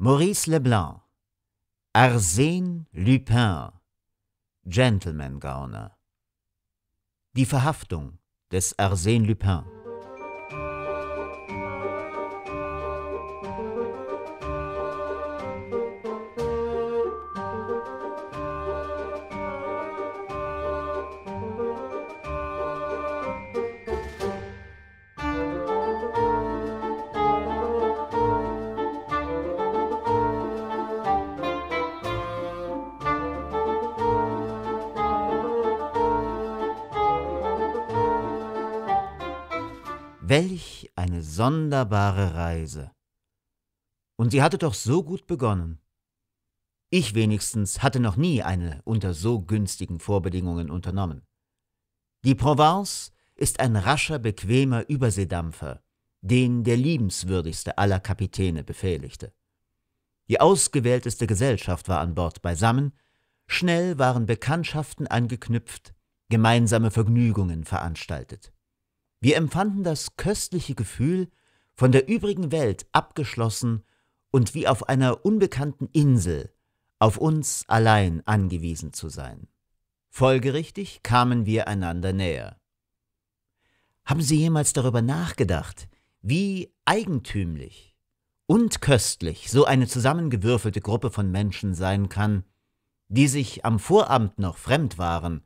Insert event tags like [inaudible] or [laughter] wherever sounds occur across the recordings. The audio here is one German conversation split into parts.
Maurice Leblanc, Arsène Lupin, Gentleman Gauner. Die Verhaftung des Arsène Lupin. sonderbare Reise. Und sie hatte doch so gut begonnen. Ich wenigstens hatte noch nie eine unter so günstigen Vorbedingungen unternommen. Die Provence ist ein rascher, bequemer Überseedampfer, den der liebenswürdigste aller Kapitäne befehligte. Die ausgewählteste Gesellschaft war an Bord beisammen, schnell waren Bekanntschaften angeknüpft, gemeinsame Vergnügungen veranstaltet. Wir empfanden das köstliche Gefühl, von der übrigen Welt abgeschlossen und wie auf einer unbekannten Insel, auf uns allein angewiesen zu sein. Folgerichtig kamen wir einander näher. Haben Sie jemals darüber nachgedacht, wie eigentümlich und köstlich so eine zusammengewürfelte Gruppe von Menschen sein kann, die sich am Vorabend noch fremd waren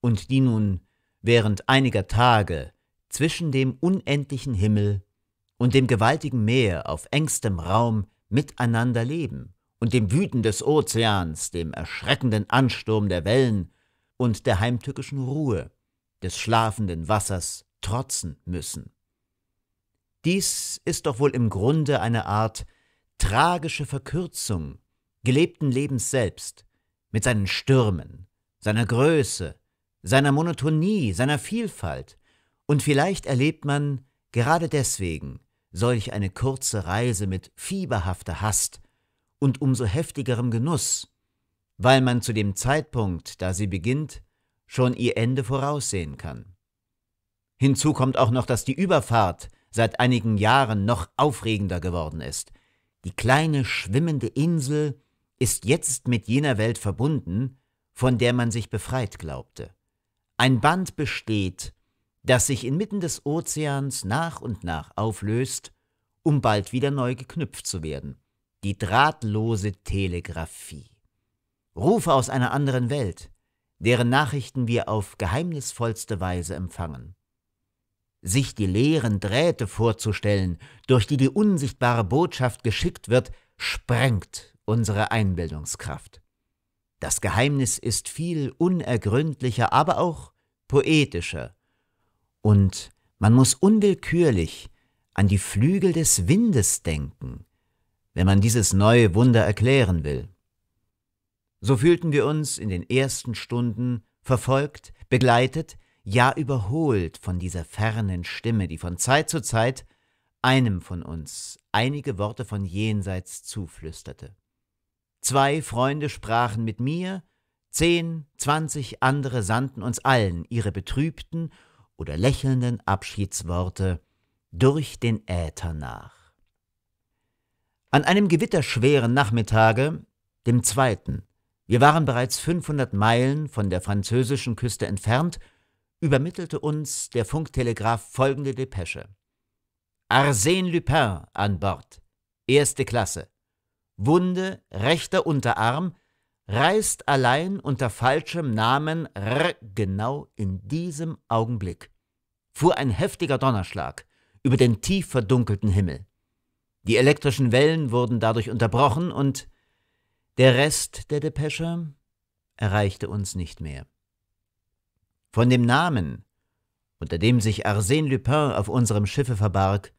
und die nun während einiger Tage zwischen dem unendlichen Himmel und dem gewaltigen Meer auf engstem Raum miteinander leben und dem Wüten des Ozeans, dem erschreckenden Ansturm der Wellen und der heimtückischen Ruhe des schlafenden Wassers trotzen müssen. Dies ist doch wohl im Grunde eine Art tragische Verkürzung gelebten Lebens selbst, mit seinen Stürmen, seiner Größe, seiner Monotonie, seiner Vielfalt, und vielleicht erlebt man gerade deswegen solch eine kurze Reise mit fieberhafter Hast und umso heftigerem Genuss, weil man zu dem Zeitpunkt, da sie beginnt, schon ihr Ende voraussehen kann. Hinzu kommt auch noch, dass die Überfahrt seit einigen Jahren noch aufregender geworden ist. Die kleine schwimmende Insel ist jetzt mit jener Welt verbunden, von der man sich befreit glaubte. Ein Band besteht, das sich inmitten des Ozeans nach und nach auflöst, um bald wieder neu geknüpft zu werden. Die drahtlose Telegraphie. Rufe aus einer anderen Welt, deren Nachrichten wir auf geheimnisvollste Weise empfangen. Sich die leeren Drähte vorzustellen, durch die die unsichtbare Botschaft geschickt wird, sprengt unsere Einbildungskraft. Das Geheimnis ist viel unergründlicher, aber auch poetischer und man muss unwillkürlich an die Flügel des Windes denken, wenn man dieses neue Wunder erklären will. So fühlten wir uns in den ersten Stunden verfolgt, begleitet, ja überholt von dieser fernen Stimme, die von Zeit zu Zeit einem von uns einige Worte von jenseits zuflüsterte. Zwei Freunde sprachen mit mir, zehn, zwanzig andere sandten uns allen ihre betrübten oder lächelnden Abschiedsworte durch den Äther nach. An einem gewitterschweren Nachmittage, dem zweiten, wir waren bereits 500 Meilen von der französischen Küste entfernt, übermittelte uns der Funktelegraph folgende Depesche. Arsène Lupin an Bord. Erste Klasse. Wunde rechter Unterarm, reist allein unter falschem Namen R genau in diesem Augenblick fuhr ein heftiger Donnerschlag über den tief verdunkelten Himmel. Die elektrischen Wellen wurden dadurch unterbrochen und der Rest der Depesche erreichte uns nicht mehr. Von dem Namen, unter dem sich Arsène Lupin auf unserem Schiffe verbarg,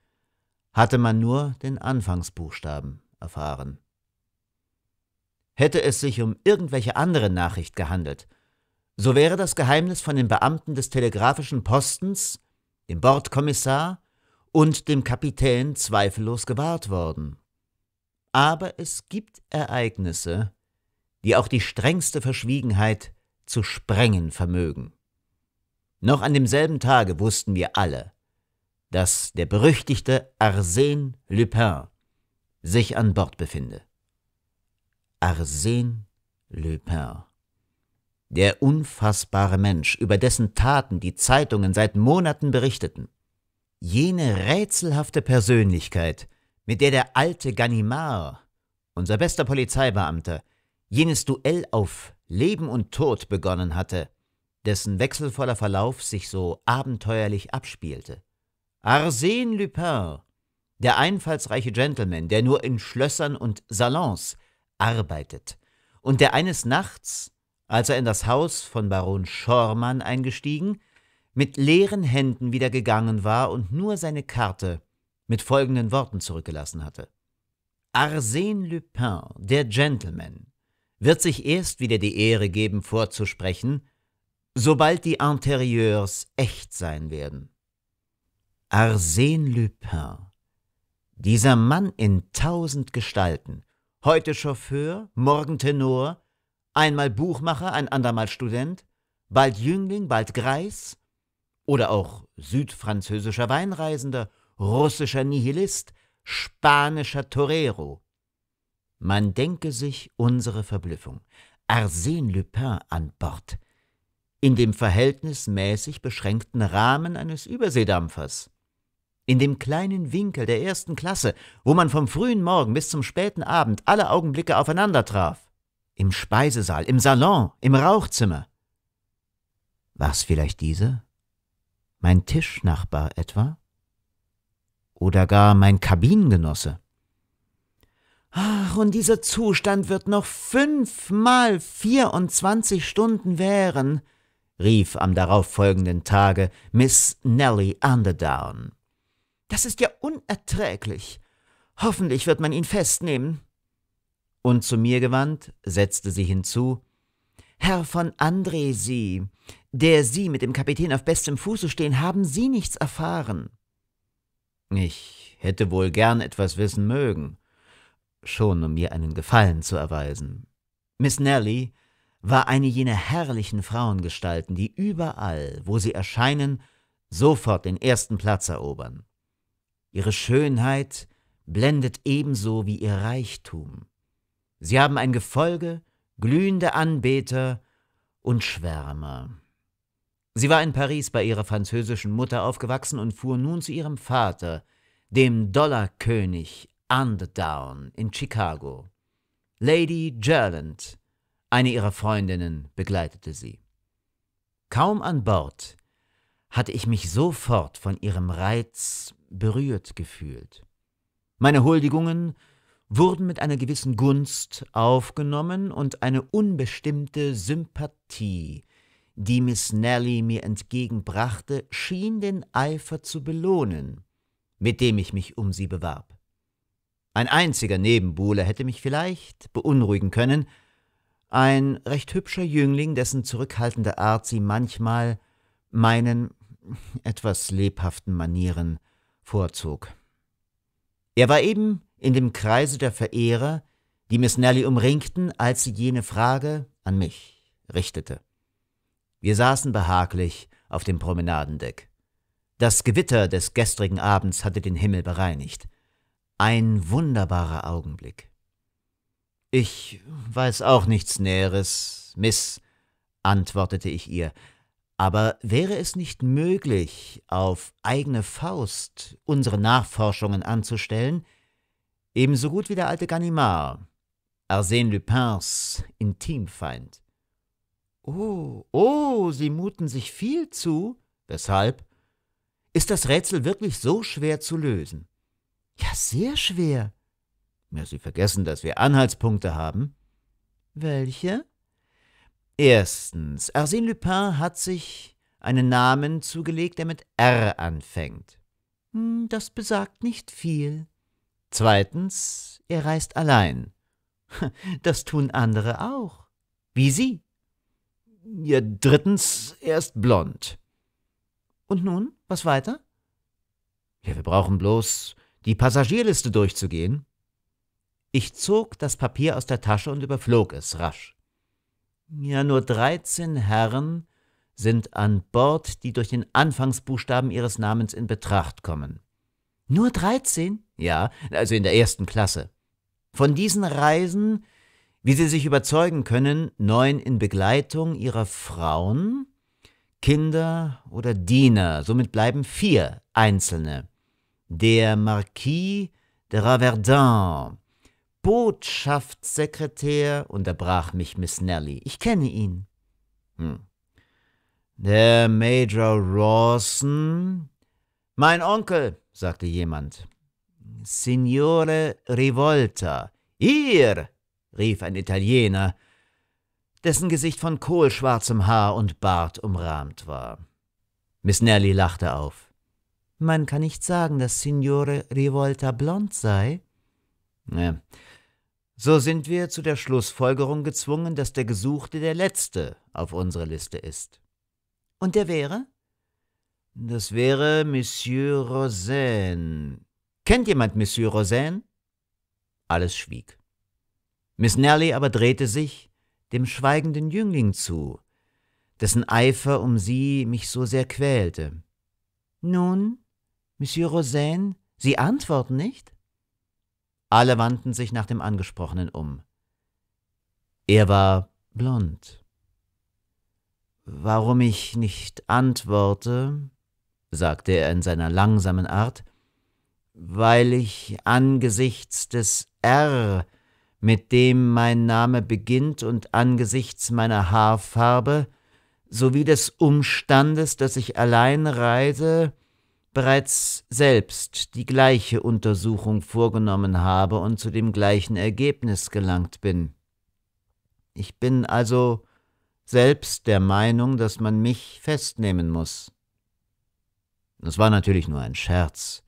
hatte man nur den Anfangsbuchstaben erfahren. Hätte es sich um irgendwelche andere Nachricht gehandelt, so wäre das Geheimnis von den Beamten des telegraphischen Postens dem Bordkommissar und dem Kapitän zweifellos gewahrt worden. Aber es gibt Ereignisse, die auch die strengste Verschwiegenheit zu sprengen vermögen. Noch an demselben Tage wussten wir alle, dass der berüchtigte Arsène Lupin sich an Bord befinde. Arsène Lupin der unfassbare Mensch, über dessen Taten die Zeitungen seit Monaten berichteten. Jene rätselhafte Persönlichkeit, mit der der alte Ganimar, unser bester Polizeibeamter, jenes Duell auf Leben und Tod begonnen hatte, dessen wechselvoller Verlauf sich so abenteuerlich abspielte. Arsène Lupin, der einfallsreiche Gentleman, der nur in Schlössern und Salons arbeitet und der eines Nachts als er in das Haus von Baron Schormann eingestiegen, mit leeren Händen wieder gegangen war und nur seine Karte mit folgenden Worten zurückgelassen hatte. Arsène Lupin, der Gentleman, wird sich erst wieder die Ehre geben, vorzusprechen, sobald die Interieurs echt sein werden. Arsène Lupin, dieser Mann in tausend Gestalten, heute Chauffeur, morgen Tenor, Einmal Buchmacher, ein andermal Student, bald Jüngling, bald Greis oder auch südfranzösischer Weinreisender, russischer Nihilist, spanischer Torero. Man denke sich unsere Verblüffung. Arsène Lupin an Bord. In dem verhältnismäßig beschränkten Rahmen eines Überseedampfers. In dem kleinen Winkel der ersten Klasse, wo man vom frühen Morgen bis zum späten Abend alle Augenblicke aufeinander traf. Im Speisesaal, im Salon, im Rauchzimmer. War es vielleicht diese? Mein Tischnachbar etwa? Oder gar mein Kabinengenosse? Ach, und dieser Zustand wird noch fünfmal vierundzwanzig Stunden währen, rief am darauffolgenden Tage Miss Nellie Underdown. Das ist ja unerträglich. Hoffentlich wird man ihn festnehmen und zu mir gewandt, setzte sie hinzu Herr von Andresi, der Sie mit dem Kapitän auf bestem Fuße stehen, haben Sie nichts erfahren. Ich hätte wohl gern etwas wissen mögen, schon um mir einen Gefallen zu erweisen. Miss Nelly war eine jener herrlichen Frauengestalten, die überall, wo sie erscheinen, sofort den ersten Platz erobern. Ihre Schönheit blendet ebenso wie ihr Reichtum. Sie haben ein Gefolge, glühende Anbeter und Schwärmer. Sie war in Paris bei ihrer französischen Mutter aufgewachsen und fuhr nun zu ihrem Vater, dem Dollarkönig Underdown in Chicago. Lady Gerland, eine ihrer Freundinnen, begleitete sie. Kaum an Bord hatte ich mich sofort von ihrem Reiz berührt gefühlt. Meine Huldigungen wurden mit einer gewissen Gunst aufgenommen und eine unbestimmte Sympathie, die Miss Nelly mir entgegenbrachte, schien den Eifer zu belohnen, mit dem ich mich um sie bewarb. Ein einziger Nebenbuhler hätte mich vielleicht beunruhigen können, ein recht hübscher Jüngling, dessen zurückhaltende Art sie manchmal meinen etwas lebhaften Manieren vorzog. Er war eben in dem Kreise der Verehrer, die Miss Nelly umringten, als sie jene Frage an mich richtete. Wir saßen behaglich auf dem Promenadendeck. Das Gewitter des gestrigen Abends hatte den Himmel bereinigt. Ein wunderbarer Augenblick. Ich weiß auch nichts Näheres, Miss, antwortete ich ihr, aber wäre es nicht möglich, auf eigene Faust unsere Nachforschungen anzustellen, Ebenso gut wie der alte Ganimard, Arsène Lupins Intimfeind. Oh, oh, Sie muten sich viel zu. Weshalb? Ist das Rätsel wirklich so schwer zu lösen? Ja, sehr schwer. Ja, Sie vergessen, dass wir Anhaltspunkte haben. Welche? Erstens, Arsène Lupin hat sich einen Namen zugelegt, der mit R anfängt. Hm, das besagt nicht viel. Zweitens, er reist allein. [laughs] Das tun andere auch. Wie Sie. Ja, drittens, er ist blond. Und nun, was weiter? Ja, wir brauchen bloß die Passagierliste durchzugehen. Ich zog das Papier aus der Tasche und überflog es rasch. Ja, nur 13 Herren sind an Bord, die durch den Anfangsbuchstaben ihres Namens in Betracht kommen. Nur 13? Ja, also in der ersten Klasse. Von diesen Reisen, wie Sie sich überzeugen können, neun in Begleitung ihrer Frauen, Kinder oder Diener, somit bleiben vier Einzelne. Der Marquis de Raverdin, Botschaftssekretär, unterbrach mich Miss Nelly. Ich kenne ihn. Hm. Der Major Rawson, mein Onkel, sagte jemand. Signore Rivolta, ihr! rief ein Italiener, dessen Gesicht von kohlschwarzem Haar und Bart umrahmt war. Miss Nelly lachte auf. Man kann nicht sagen, dass Signore Rivolta blond sei. Ja. So sind wir zu der Schlussfolgerung gezwungen, dass der Gesuchte der Letzte auf unserer Liste ist. Und der wäre? Das wäre Monsieur Rosen. Kennt jemand Monsieur Rosen? Alles schwieg. Miss Nelly aber drehte sich dem schweigenden Jüngling zu, dessen Eifer um sie mich so sehr quälte. Nun, Monsieur Rosen, Sie antworten nicht? Alle wandten sich nach dem Angesprochenen um. Er war blond. Warum ich nicht antworte? sagte er in seiner langsamen Art, weil ich angesichts des R, mit dem mein Name beginnt und angesichts meiner Haarfarbe, sowie des Umstandes, dass ich allein reise, bereits selbst die gleiche Untersuchung vorgenommen habe und zu dem gleichen Ergebnis gelangt bin. Ich bin also selbst der Meinung, dass man mich festnehmen muss. Das war natürlich nur ein Scherz.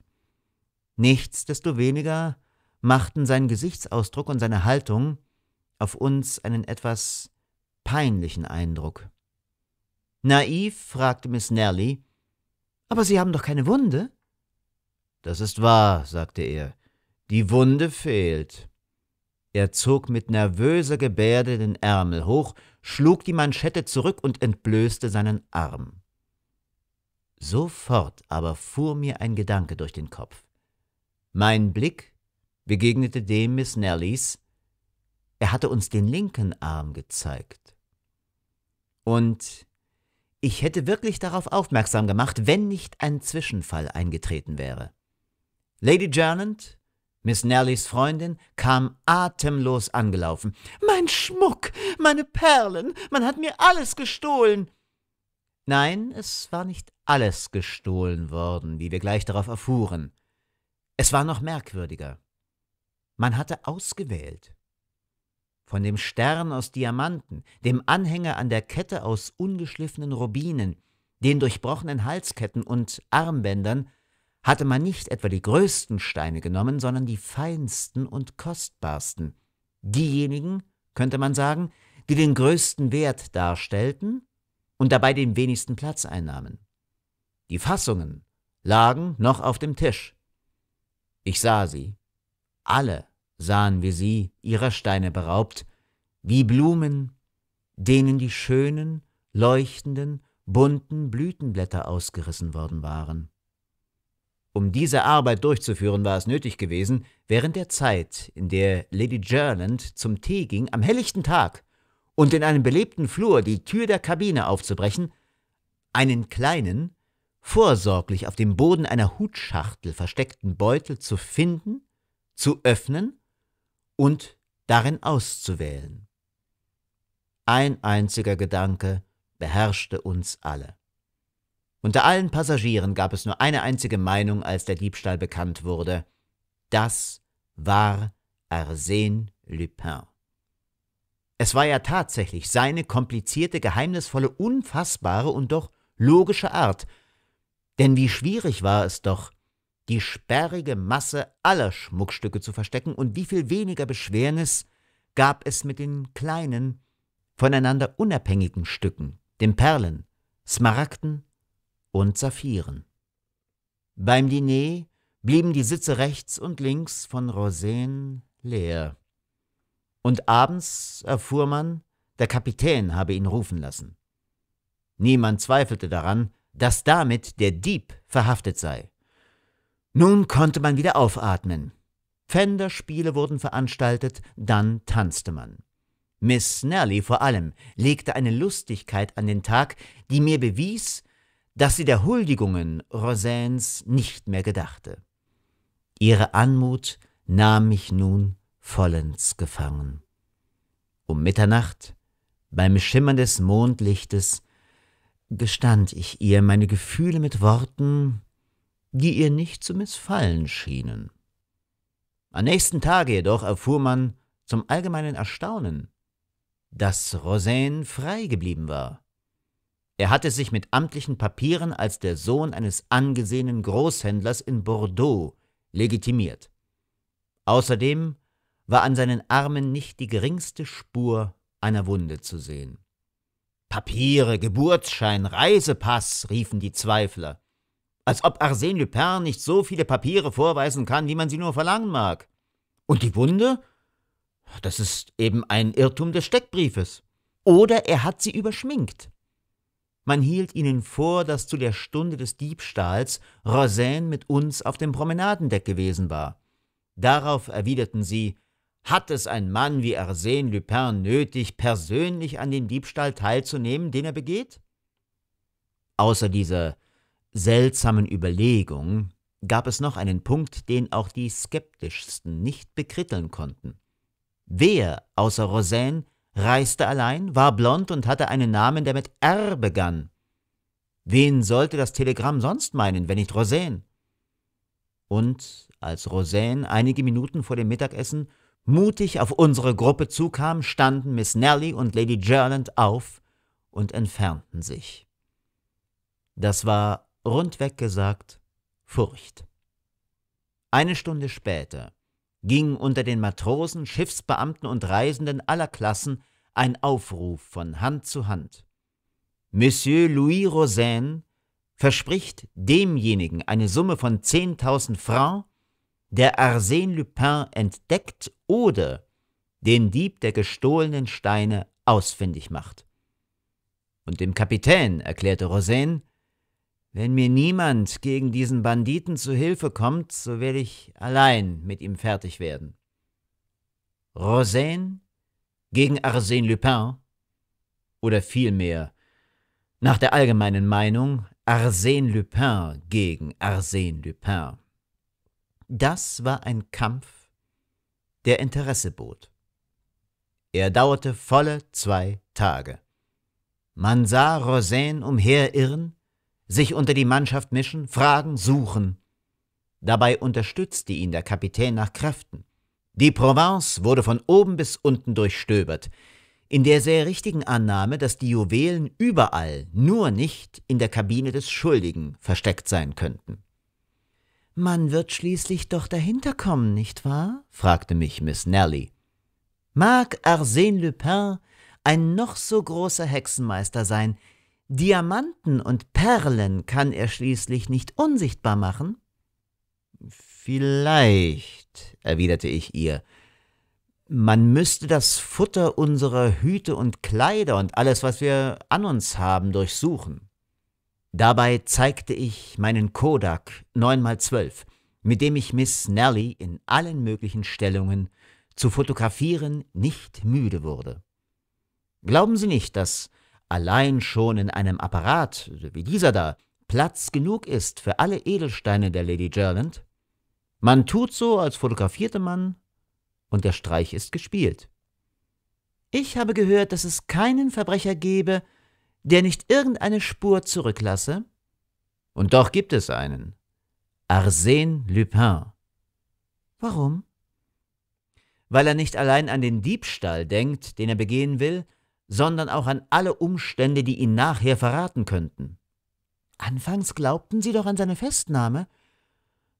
Nichtsdestoweniger machten sein Gesichtsausdruck und seine Haltung auf uns einen etwas peinlichen Eindruck. Naiv fragte Miss Nelly, aber Sie haben doch keine Wunde? Das ist wahr, sagte er. Die Wunde fehlt. Er zog mit nervöser Gebärde den Ärmel hoch, schlug die Manschette zurück und entblößte seinen Arm. Sofort aber fuhr mir ein Gedanke durch den Kopf. Mein Blick begegnete dem Miss Nellys. Er hatte uns den linken Arm gezeigt. Und ich hätte wirklich darauf aufmerksam gemacht, wenn nicht ein Zwischenfall eingetreten wäre. Lady Jernand, Miss Nellys Freundin, kam atemlos angelaufen. Mein Schmuck, meine Perlen, man hat mir alles gestohlen. Nein, es war nicht alles gestohlen worden, wie wir gleich darauf erfuhren. Es war noch merkwürdiger. Man hatte ausgewählt. Von dem Stern aus Diamanten, dem Anhänger an der Kette aus ungeschliffenen Rubinen, den durchbrochenen Halsketten und Armbändern hatte man nicht etwa die größten Steine genommen, sondern die feinsten und kostbarsten. Diejenigen, könnte man sagen, die den größten Wert darstellten und dabei den wenigsten Platz einnahmen. Die Fassungen lagen noch auf dem Tisch. Ich sah sie. Alle sahen wir sie, ihrer Steine beraubt, wie Blumen, denen die schönen, leuchtenden, bunten Blütenblätter ausgerissen worden waren. Um diese Arbeit durchzuführen, war es nötig gewesen, während der Zeit, in der Lady Gerland zum Tee ging, am helllichten Tag, und in einem belebten Flur die Tür der Kabine aufzubrechen, einen kleinen, vorsorglich auf dem Boden einer Hutschachtel versteckten Beutel zu finden, zu öffnen und darin auszuwählen. Ein einziger Gedanke beherrschte uns alle. Unter allen Passagieren gab es nur eine einzige Meinung, als der Diebstahl bekannt wurde. Das war Arsène Lupin. Es war ja tatsächlich seine komplizierte, geheimnisvolle, unfassbare und doch logische Art. Denn wie schwierig war es doch, die sperrige Masse aller Schmuckstücke zu verstecken und wie viel weniger Beschwernis gab es mit den kleinen, voneinander unabhängigen Stücken, den Perlen, Smaragden und Saphiren. Beim Diner blieben die Sitze rechts und links von Rosen leer. Und abends erfuhr man, der Kapitän habe ihn rufen lassen. Niemand zweifelte daran, dass damit der Dieb verhaftet sei. Nun konnte man wieder aufatmen. Pfänderspiele wurden veranstaltet, dann tanzte man. Miss Snarley vor allem legte eine Lustigkeit an den Tag, die mir bewies, dass sie der Huldigungen Rosains nicht mehr gedachte. Ihre Anmut nahm mich nun vollends gefangen. Um Mitternacht, beim Schimmern des Mondlichtes, gestand ich ihr meine Gefühle mit Worten, die ihr nicht zu missfallen schienen. Am nächsten Tage jedoch erfuhr man zum allgemeinen Erstaunen, dass Rosain frei geblieben war. Er hatte sich mit amtlichen Papieren als der Sohn eines angesehenen Großhändlers in Bordeaux legitimiert. Außerdem war an seinen Armen nicht die geringste Spur einer Wunde zu sehen. Papiere, Geburtsschein, Reisepass, riefen die Zweifler. Als ob Arsène Lupin nicht so viele Papiere vorweisen kann, wie man sie nur verlangen mag. Und die Wunde? Das ist eben ein Irrtum des Steckbriefes. Oder er hat sie überschminkt. Man hielt ihnen vor, dass zu der Stunde des Diebstahls Rosaine mit uns auf dem Promenadendeck gewesen war. Darauf erwiderten sie, hat es ein Mann wie Arsène Lupin nötig, persönlich an dem Diebstahl teilzunehmen, den er begeht? Außer dieser seltsamen Überlegung gab es noch einen Punkt, den auch die skeptischsten nicht bekritteln konnten. Wer außer Rosaine reiste allein, war blond und hatte einen Namen, der mit R begann? Wen sollte das Telegramm sonst meinen, wenn nicht Rosaine? Und als Rosaine einige Minuten vor dem Mittagessen mutig auf unsere Gruppe zukam, standen Miss Nelly und Lady Gerland auf und entfernten sich. Das war, rundweg gesagt, Furcht. Eine Stunde später ging unter den Matrosen, Schiffsbeamten und Reisenden aller Klassen ein Aufruf von Hand zu Hand. Monsieur Louis Rosaine verspricht demjenigen eine Summe von 10.000 Francs, der Arsène Lupin entdeckt oder den Dieb der gestohlenen Steine ausfindig macht. Und dem Kapitän erklärte Rosaine, wenn mir niemand gegen diesen Banditen zu Hilfe kommt, so werde ich allein mit ihm fertig werden. Rosaine gegen Arsène Lupin? Oder vielmehr, nach der allgemeinen Meinung, Arsène Lupin gegen Arsène Lupin. Das war ein Kampf, der Interesse bot. Er dauerte volle zwei Tage. Man sah Rosen umherirren, sich unter die Mannschaft mischen, fragen, suchen. Dabei unterstützte ihn der Kapitän nach Kräften. Die Provence wurde von oben bis unten durchstöbert, in der sehr richtigen Annahme, dass die Juwelen überall, nur nicht in der Kabine des Schuldigen, versteckt sein könnten. Man wird schließlich doch dahinter kommen, nicht wahr? fragte mich Miss Nelly. Mag Arsène Lupin ein noch so großer Hexenmeister sein, Diamanten und Perlen kann er schließlich nicht unsichtbar machen? Vielleicht, erwiderte ich ihr, man müsste das Futter unserer Hüte und Kleider und alles, was wir an uns haben, durchsuchen. Dabei zeigte ich meinen Kodak 9x12, mit dem ich Miss Nelly in allen möglichen Stellungen zu fotografieren nicht müde wurde. Glauben Sie nicht, dass allein schon in einem Apparat wie dieser da Platz genug ist für alle Edelsteine der Lady Gerland? Man tut so, als fotografierte man, und der Streich ist gespielt. Ich habe gehört, dass es keinen Verbrecher gebe, der nicht irgendeine Spur zurücklasse? Und doch gibt es einen. Arsène Lupin. Warum? Weil er nicht allein an den Diebstahl denkt, den er begehen will, sondern auch an alle Umstände, die ihn nachher verraten könnten. Anfangs glaubten Sie doch an seine Festnahme.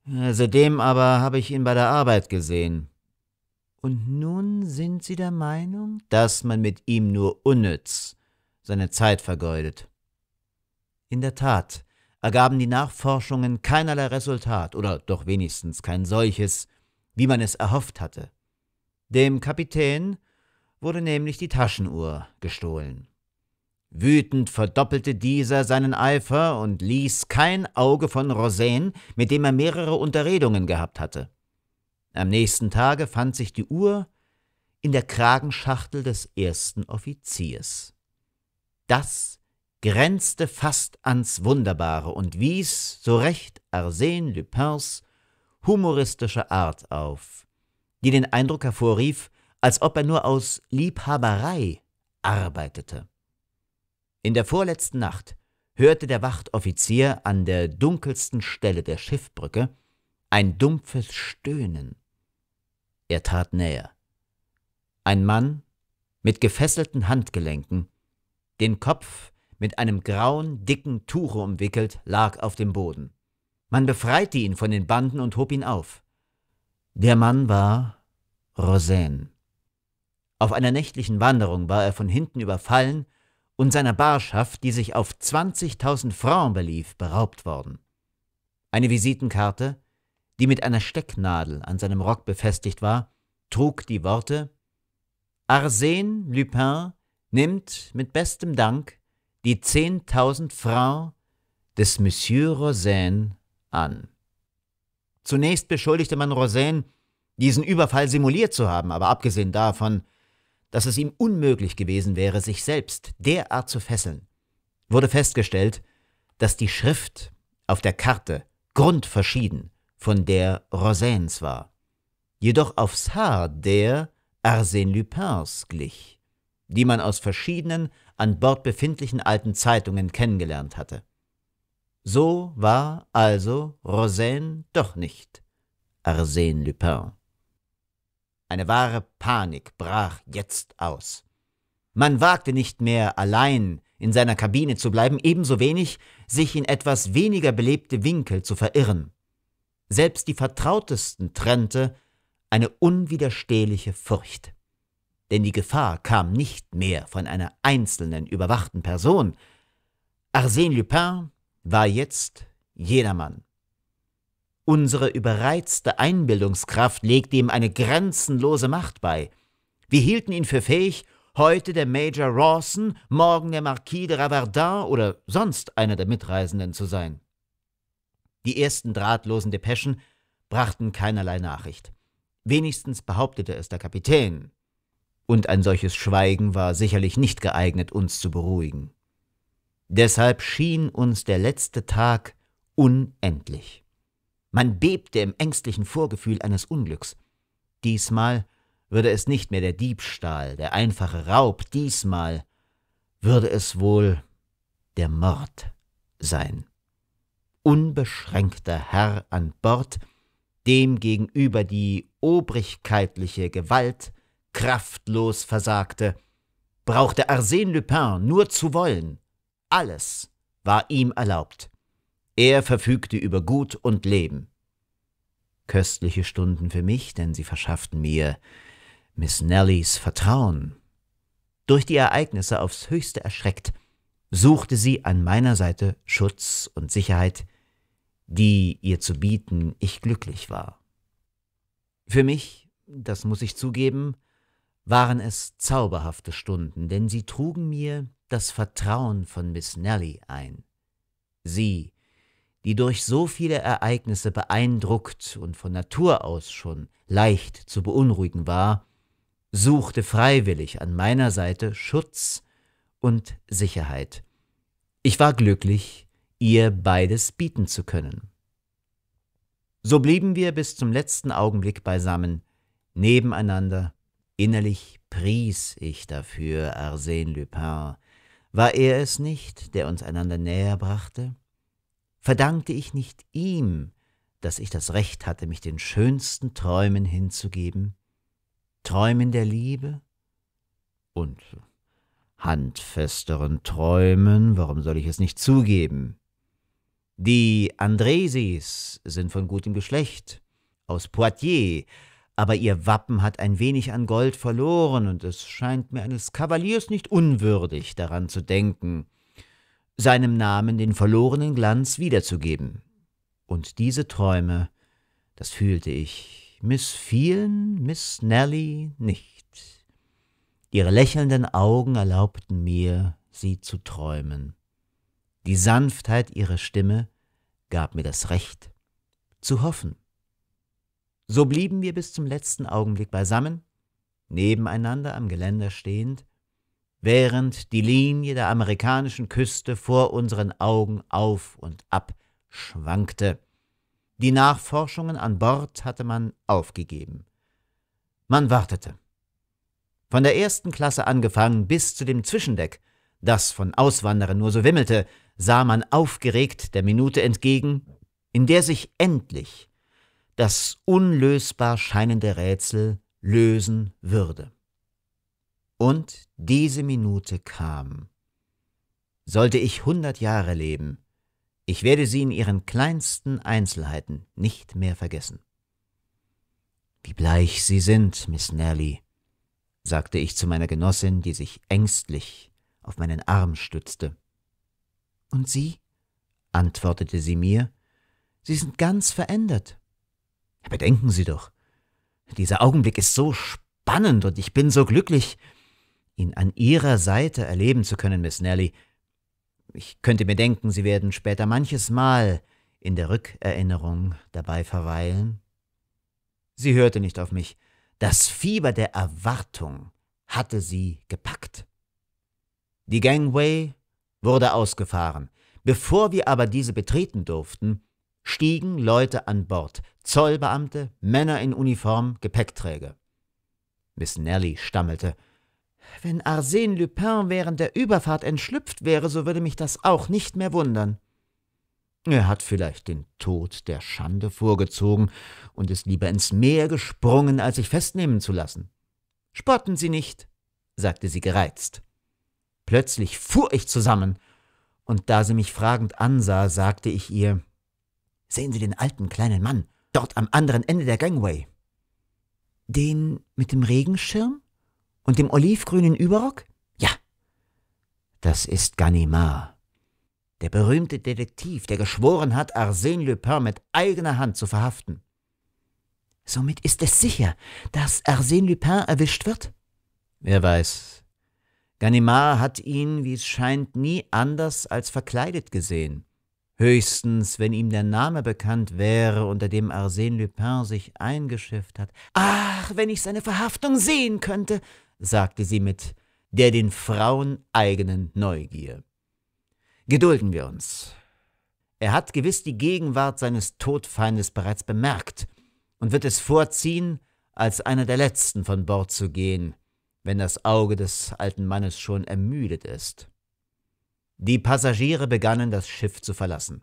Seitdem aber habe ich ihn bei der Arbeit gesehen. Und nun sind Sie der Meinung, dass man mit ihm nur unnütz seine Zeit vergeudet. In der Tat ergaben die Nachforschungen keinerlei Resultat oder doch wenigstens kein solches, wie man es erhofft hatte. Dem Kapitän wurde nämlich die Taschenuhr gestohlen. Wütend verdoppelte dieser seinen Eifer und ließ kein Auge von Rosen, mit dem er mehrere Unterredungen gehabt hatte. Am nächsten Tage fand sich die Uhr in der Kragenschachtel des ersten Offiziers. Das grenzte fast ans Wunderbare und wies so recht Arsène Lupins humoristische Art auf, die den Eindruck hervorrief, als ob er nur aus Liebhaberei arbeitete. In der vorletzten Nacht hörte der Wachtoffizier an der dunkelsten Stelle der Schiffbrücke ein dumpfes Stöhnen. Er trat näher. Ein Mann mit gefesselten Handgelenken den Kopf mit einem grauen, dicken Tuche umwickelt, lag auf dem Boden. Man befreite ihn von den Banden und hob ihn auf. Der Mann war Rosen. Auf einer nächtlichen Wanderung war er von hinten überfallen und seiner Barschaft, die sich auf 20.000 Francs belief, beraubt worden. Eine Visitenkarte, die mit einer Stecknadel an seinem Rock befestigt war, trug die Worte Arsène Lupin nimmt mit bestem Dank die 10.000 Francs des Monsieur Rosain an. Zunächst beschuldigte man Rosain, diesen Überfall simuliert zu haben, aber abgesehen davon, dass es ihm unmöglich gewesen wäre, sich selbst derart zu fesseln, wurde festgestellt, dass die Schrift auf der Karte grundverschieden von der Rosains war, jedoch aufs Haar der Arsène Lupins glich die man aus verschiedenen an Bord befindlichen alten Zeitungen kennengelernt hatte. So war also Rosaine doch nicht Arsène Lupin. Eine wahre Panik brach jetzt aus. Man wagte nicht mehr, allein in seiner Kabine zu bleiben, ebenso wenig, sich in etwas weniger belebte Winkel zu verirren. Selbst die Vertrautesten trennte eine unwiderstehliche Furcht denn die Gefahr kam nicht mehr von einer einzelnen überwachten Person. Arsène Lupin war jetzt jedermann. Unsere überreizte Einbildungskraft legte ihm eine grenzenlose Macht bei. Wir hielten ihn für fähig, heute der Major Rawson, morgen der Marquis de Ravardin oder sonst einer der Mitreisenden zu sein. Die ersten drahtlosen Depeschen brachten keinerlei Nachricht. Wenigstens behauptete es der Kapitän, und ein solches Schweigen war sicherlich nicht geeignet, uns zu beruhigen. Deshalb schien uns der letzte Tag unendlich. Man bebte im ängstlichen Vorgefühl eines Unglücks. Diesmal würde es nicht mehr der Diebstahl, der einfache Raub, diesmal würde es wohl der Mord sein. Unbeschränkter Herr an Bord, dem gegenüber die obrigkeitliche Gewalt kraftlos versagte, brauchte Arsène Lupin nur zu wollen. Alles war ihm erlaubt. Er verfügte über Gut und Leben. Köstliche Stunden für mich, denn sie verschafften mir Miss Nellys Vertrauen. Durch die Ereignisse aufs höchste erschreckt, suchte sie an meiner Seite Schutz und Sicherheit, die ihr zu bieten ich glücklich war. Für mich, das muss ich zugeben, waren es zauberhafte Stunden, denn sie trugen mir das Vertrauen von Miss Nelly ein. Sie, die durch so viele Ereignisse beeindruckt und von Natur aus schon leicht zu beunruhigen war, suchte freiwillig an meiner Seite Schutz und Sicherheit. Ich war glücklich, ihr beides bieten zu können. So blieben wir bis zum letzten Augenblick beisammen, nebeneinander Innerlich pries ich dafür Arsène Lupin. War er es nicht, der uns einander näher brachte? Verdankte ich nicht ihm, dass ich das Recht hatte, mich den schönsten Träumen hinzugeben? Träumen der Liebe? Und handfesteren Träumen, warum soll ich es nicht zugeben? Die Andresis sind von gutem Geschlecht, aus Poitiers, aber ihr Wappen hat ein wenig an Gold verloren, und es scheint mir eines Kavaliers nicht unwürdig, daran zu denken, seinem Namen den verlorenen Glanz wiederzugeben. Und diese Träume, das fühlte ich, missfielen Miss Nelly nicht. Ihre lächelnden Augen erlaubten mir, sie zu träumen. Die Sanftheit ihrer Stimme gab mir das Recht zu hoffen. So blieben wir bis zum letzten Augenblick beisammen, nebeneinander am Geländer stehend, während die Linie der amerikanischen Küste vor unseren Augen auf und ab schwankte. Die Nachforschungen an Bord hatte man aufgegeben. Man wartete. Von der ersten Klasse angefangen bis zu dem Zwischendeck, das von Auswanderern nur so wimmelte, sah man aufgeregt der Minute entgegen, in der sich endlich das unlösbar scheinende Rätsel lösen würde. Und diese Minute kam. Sollte ich hundert Jahre leben, ich werde sie in ihren kleinsten Einzelheiten nicht mehr vergessen. Wie bleich Sie sind, Miss Nelly, sagte ich zu meiner Genossin, die sich ängstlich auf meinen Arm stützte. Und Sie? antwortete sie mir, Sie sind ganz verändert. Bedenken Sie doch. Dieser Augenblick ist so spannend und ich bin so glücklich, ihn an Ihrer Seite erleben zu können, Miss Nelly. Ich könnte mir denken, Sie werden später manches Mal in der Rückerinnerung dabei verweilen. Sie hörte nicht auf mich. Das Fieber der Erwartung hatte sie gepackt. Die Gangway wurde ausgefahren. Bevor wir aber diese betreten durften, stiegen Leute an Bord, Zollbeamte, Männer in Uniform, Gepäckträger. Miss Nelly stammelte. Wenn Arsène Lupin während der Überfahrt entschlüpft wäre, so würde mich das auch nicht mehr wundern. Er hat vielleicht den Tod der Schande vorgezogen und ist lieber ins Meer gesprungen, als sich festnehmen zu lassen. Spotten Sie nicht, sagte sie gereizt. Plötzlich fuhr ich zusammen, und da sie mich fragend ansah, sagte ich ihr Sehen Sie den alten kleinen Mann, dort am anderen Ende der Gangway. Den mit dem Regenschirm? Und dem olivgrünen Überrock? Ja. Das ist Ganimard. Der berühmte Detektiv, der geschworen hat, Arsène Lupin mit eigener Hand zu verhaften. Somit ist es sicher, dass Arsène Lupin erwischt wird? Wer weiß. Ganimard hat ihn, wie es scheint, nie anders als verkleidet gesehen. Höchstens, wenn ihm der Name bekannt wäre, unter dem Arsène Lupin sich eingeschifft hat. Ach, wenn ich seine Verhaftung sehen könnte, sagte sie mit der den Frauen eigenen Neugier. Gedulden wir uns. Er hat gewiss die Gegenwart seines Todfeindes bereits bemerkt und wird es vorziehen, als einer der Letzten von Bord zu gehen, wenn das Auge des alten Mannes schon ermüdet ist. Die Passagiere begannen das Schiff zu verlassen.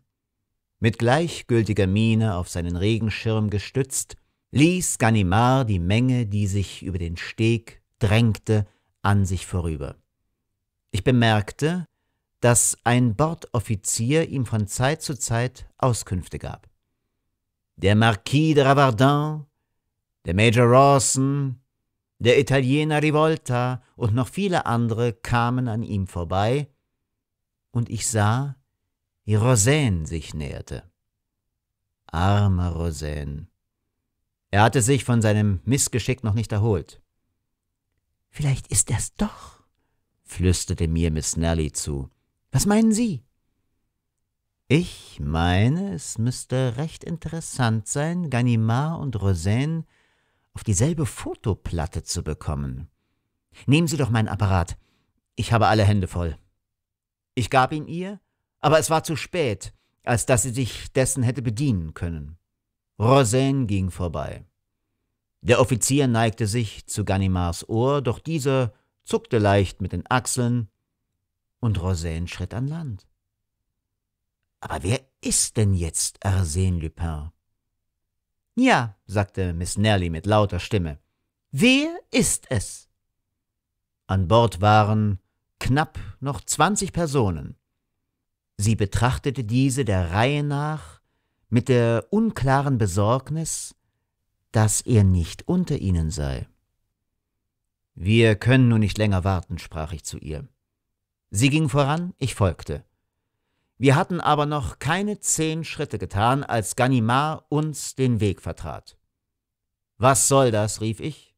Mit gleichgültiger Miene auf seinen Regenschirm gestützt, ließ Ganimard die Menge, die sich über den Steg drängte, an sich vorüber. Ich bemerkte, dass ein Bordoffizier ihm von Zeit zu Zeit Auskünfte gab. Der Marquis de Ravardin, der Major Rawson, der Italiener Rivolta und noch viele andere kamen an ihm vorbei, und ich sah, wie Rosäen sich näherte. Armer Rosäen. Er hatte sich von seinem Missgeschick noch nicht erholt. Vielleicht ist er's doch, flüsterte mir Miss Nelly zu. Was meinen Sie? Ich meine, es müsste recht interessant sein, Ganimard und Rosaine auf dieselbe Fotoplatte zu bekommen. Nehmen Sie doch meinen Apparat. Ich habe alle Hände voll. Ich gab ihn ihr, aber es war zu spät, als dass sie sich dessen hätte bedienen können. Rosaine ging vorbei. Der Offizier neigte sich zu Ganimars Ohr, doch dieser zuckte leicht mit den Achseln und Rosaine schritt an Land. Aber wer ist denn jetzt Arsène Lupin? Ja, sagte Miss Nelly mit lauter Stimme. Wer ist es? An Bord waren knapp noch zwanzig Personen. Sie betrachtete diese der Reihe nach mit der unklaren Besorgnis, dass er nicht unter ihnen sei. Wir können nun nicht länger warten, sprach ich zu ihr. Sie ging voran, ich folgte. Wir hatten aber noch keine zehn Schritte getan, als Ganimard uns den Weg vertrat. Was soll das? rief ich.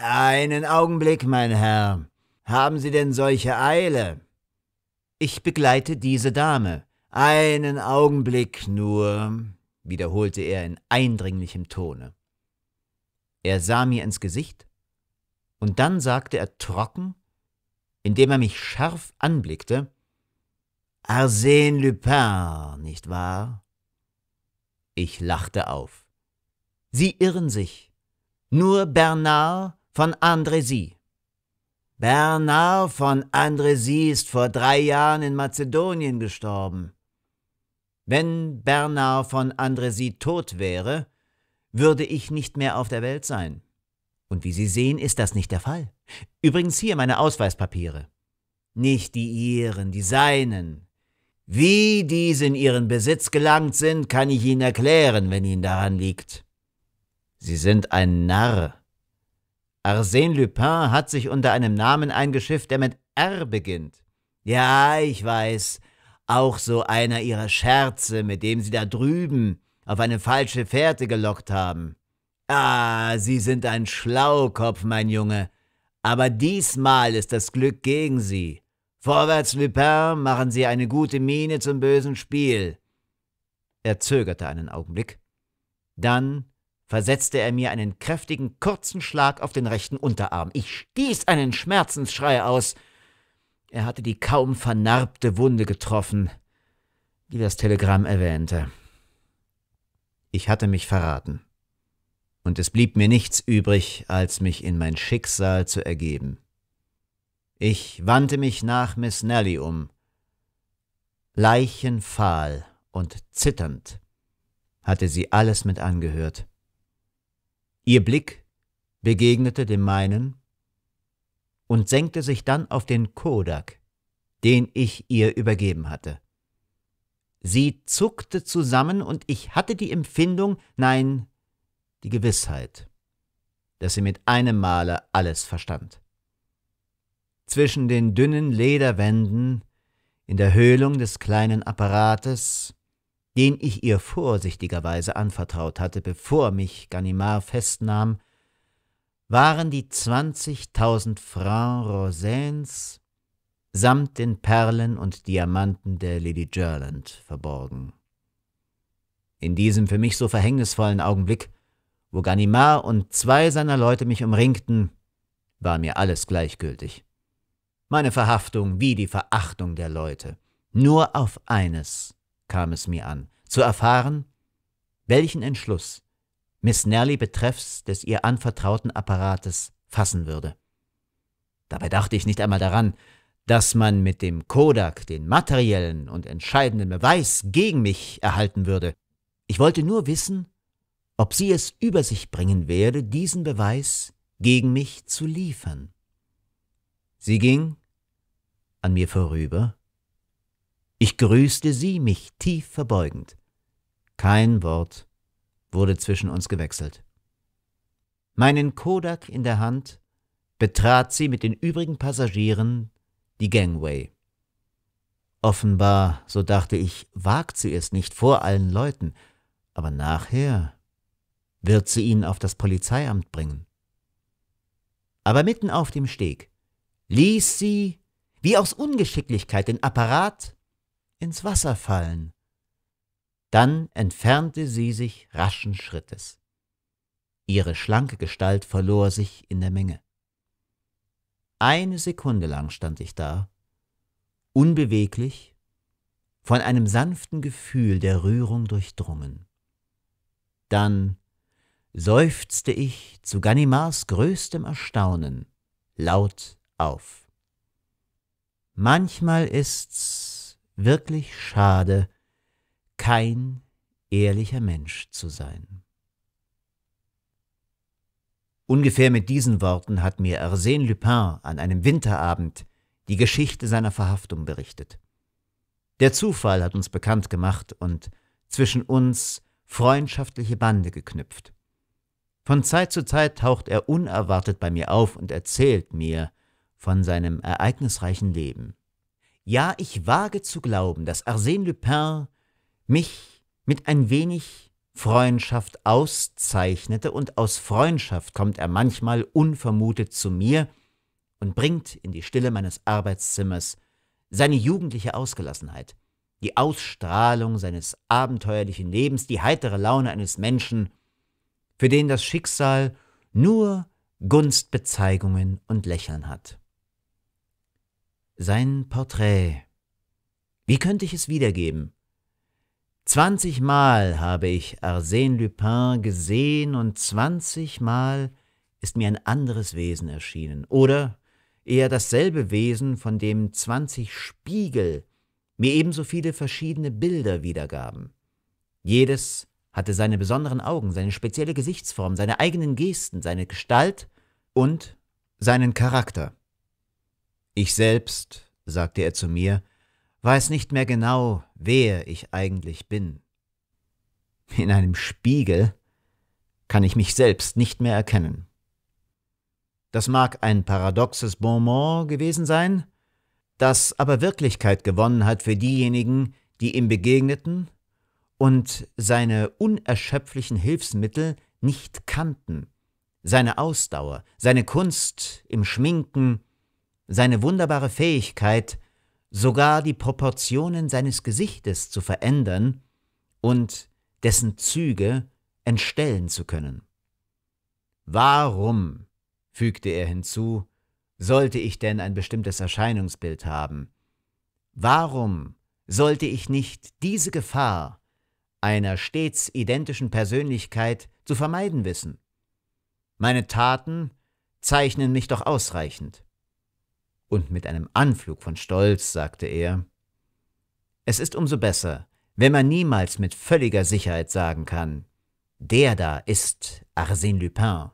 Einen Augenblick, mein Herr, haben Sie denn solche Eile? Ich begleite diese Dame. Einen Augenblick nur, wiederholte er in eindringlichem Tone. Er sah mir ins Gesicht, und dann sagte er trocken, indem er mich scharf anblickte, Arsène Lupin, nicht wahr? Ich lachte auf. Sie irren sich. Nur Bernard von Andrézy. Bernard von Andresi ist vor drei Jahren in Mazedonien gestorben. Wenn Bernard von Andresi tot wäre, würde ich nicht mehr auf der Welt sein. Und wie Sie sehen, ist das nicht der Fall. Übrigens hier meine Ausweispapiere. Nicht die Ihren, die Seinen. Wie diese in Ihren Besitz gelangt sind, kann ich Ihnen erklären, wenn Ihnen daran liegt. Sie sind ein Narr, Arsène Lupin hat sich unter einem Namen eingeschifft, der mit R beginnt. Ja, ich weiß, auch so einer ihrer Scherze, mit dem sie da drüben auf eine falsche Fährte gelockt haben. Ah, Sie sind ein Schlaukopf, mein Junge. Aber diesmal ist das Glück gegen Sie. Vorwärts, Lupin, machen Sie eine gute Miene zum bösen Spiel. Er zögerte einen Augenblick. Dann versetzte er mir einen kräftigen, kurzen Schlag auf den rechten Unterarm. Ich stieß einen Schmerzensschrei aus. Er hatte die kaum vernarbte Wunde getroffen, die das Telegramm erwähnte. Ich hatte mich verraten. Und es blieb mir nichts übrig, als mich in mein Schicksal zu ergeben. Ich wandte mich nach Miss Nelly um. Leichenfahl und zitternd hatte sie alles mit angehört. Ihr Blick begegnete dem meinen und senkte sich dann auf den Kodak, den ich ihr übergeben hatte. Sie zuckte zusammen und ich hatte die Empfindung, nein, die Gewissheit, dass sie mit einem Male alles verstand. Zwischen den dünnen Lederwänden, in der Höhlung des kleinen Apparates, den ich ihr vorsichtigerweise anvertraut hatte, bevor mich Ganimard festnahm, waren die 20.000 Francs Rosins samt den Perlen und Diamanten der Lady Gerland verborgen. In diesem für mich so verhängnisvollen Augenblick, wo Ganimard und zwei seiner Leute mich umringten, war mir alles gleichgültig. Meine Verhaftung wie die Verachtung der Leute. Nur auf eines kam es mir an, zu erfahren, welchen Entschluss Miss Nelly betreffs des ihr anvertrauten Apparates fassen würde. Dabei dachte ich nicht einmal daran, dass man mit dem Kodak den materiellen und entscheidenden Beweis gegen mich erhalten würde. Ich wollte nur wissen, ob sie es über sich bringen werde, diesen Beweis gegen mich zu liefern. Sie ging an mir vorüber ich grüßte sie, mich tief verbeugend. Kein Wort wurde zwischen uns gewechselt. Meinen Kodak in der Hand betrat sie mit den übrigen Passagieren die Gangway. Offenbar, so dachte ich, wagt sie es nicht vor allen Leuten, aber nachher wird sie ihn auf das Polizeiamt bringen. Aber mitten auf dem Steg ließ sie, wie aus Ungeschicklichkeit, den Apparat ins Wasser fallen. Dann entfernte sie sich raschen Schrittes. Ihre schlanke Gestalt verlor sich in der Menge. Eine Sekunde lang stand ich da, unbeweglich, von einem sanften Gefühl der Rührung durchdrungen. Dann seufzte ich zu Ganimars größtem Erstaunen laut auf. Manchmal ist's wirklich schade, kein ehrlicher Mensch zu sein. Ungefähr mit diesen Worten hat mir Arsène Lupin an einem Winterabend die Geschichte seiner Verhaftung berichtet. Der Zufall hat uns bekannt gemacht und zwischen uns freundschaftliche Bande geknüpft. Von Zeit zu Zeit taucht er unerwartet bei mir auf und erzählt mir von seinem ereignisreichen Leben. Ja, ich wage zu glauben, dass Arsène Lupin mich mit ein wenig Freundschaft auszeichnete und aus Freundschaft kommt er manchmal unvermutet zu mir und bringt in die Stille meines Arbeitszimmers seine jugendliche Ausgelassenheit, die Ausstrahlung seines abenteuerlichen Lebens, die heitere Laune eines Menschen, für den das Schicksal nur Gunstbezeigungen und Lächeln hat. Sein Porträt. Wie könnte ich es wiedergeben? Zwanzigmal habe ich Arsène Lupin gesehen und zwanzigmal ist mir ein anderes Wesen erschienen. Oder eher dasselbe Wesen, von dem zwanzig Spiegel mir ebenso viele verschiedene Bilder wiedergaben. Jedes hatte seine besonderen Augen, seine spezielle Gesichtsform, seine eigenen Gesten, seine Gestalt und seinen Charakter. Ich selbst, sagte er zu mir, weiß nicht mehr genau, wer ich eigentlich bin. In einem Spiegel kann ich mich selbst nicht mehr erkennen. Das mag ein paradoxes Bonmot gewesen sein, das aber Wirklichkeit gewonnen hat für diejenigen, die ihm begegneten und seine unerschöpflichen Hilfsmittel nicht kannten, seine Ausdauer, seine Kunst im Schminken, seine wunderbare Fähigkeit, sogar die Proportionen seines Gesichtes zu verändern und dessen Züge entstellen zu können. Warum, fügte er hinzu, sollte ich denn ein bestimmtes Erscheinungsbild haben? Warum sollte ich nicht diese Gefahr einer stets identischen Persönlichkeit zu vermeiden wissen? Meine Taten zeichnen mich doch ausreichend und mit einem Anflug von Stolz sagte er Es ist umso besser, wenn man niemals mit völliger Sicherheit sagen kann, der da ist Arsène Lupin.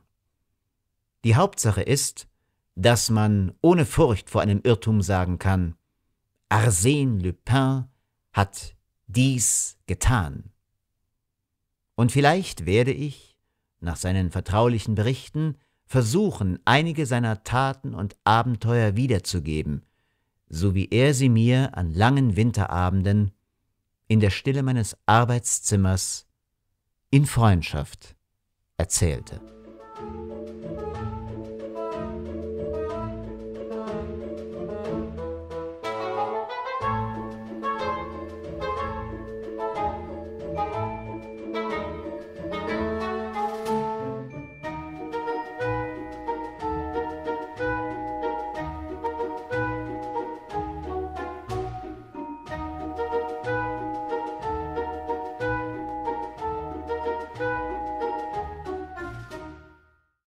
Die Hauptsache ist, dass man ohne Furcht vor einem Irrtum sagen kann, Arsène Lupin hat dies getan. Und vielleicht werde ich, nach seinen vertraulichen Berichten, versuchen, einige seiner Taten und Abenteuer wiederzugeben, so wie er sie mir an langen Winterabenden, in der Stille meines Arbeitszimmers, in Freundschaft erzählte.